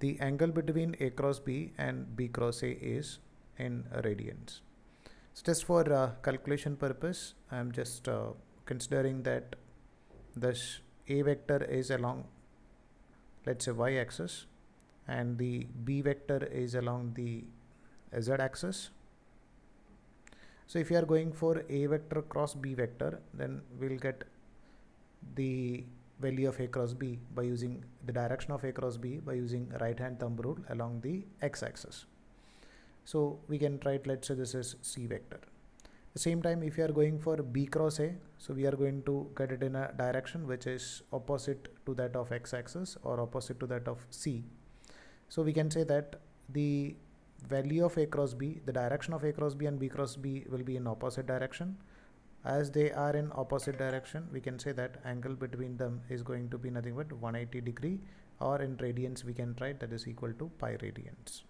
The angle between A cross B and B cross A is in radians. So just for uh, calculation purpose, I am just uh, considering that this A vector is along, let's say Y axis and the B vector is along the Z axis. So if you are going for A vector cross B vector, then we'll get the value of a cross b by using the direction of a cross b by using right hand thumb rule along the x-axis. So we can write let's say this is c vector. The same time if you are going for b cross a so we are going to get it in a direction which is opposite to that of x-axis or opposite to that of c. So we can say that the value of a cross b the direction of a cross b and b cross b will be in opposite direction as they are in opposite direction we can say that angle between them is going to be nothing but 180 degree or in radians we can write that is equal to pi radians